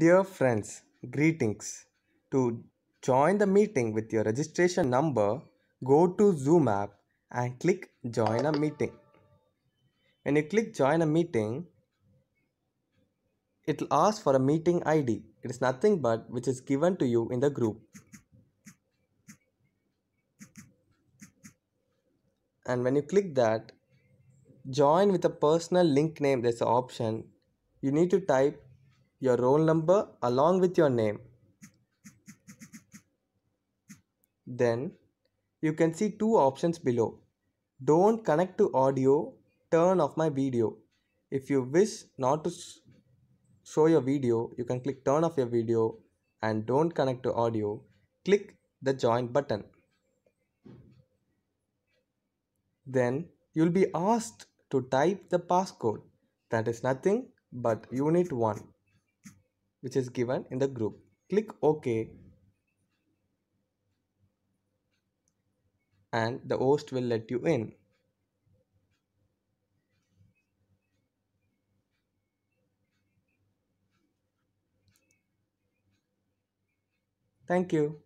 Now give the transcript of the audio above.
Dear friends, greetings. To join the meeting with your registration number, go to Zoom app and click join a meeting. When you click join a meeting, it will ask for a meeting ID. It is nothing but which is given to you in the group. And when you click that, join with a personal link name, there's an option. You need to type your roll number along with your name. Then you can see two options below. Don't connect to audio, turn off my video. If you wish not to show your video, you can click turn off your video and don't connect to audio. Click the join button. Then you'll be asked to type the passcode. That is nothing but unit 1 which is given in the group. Click OK and the host will let you in. Thank you.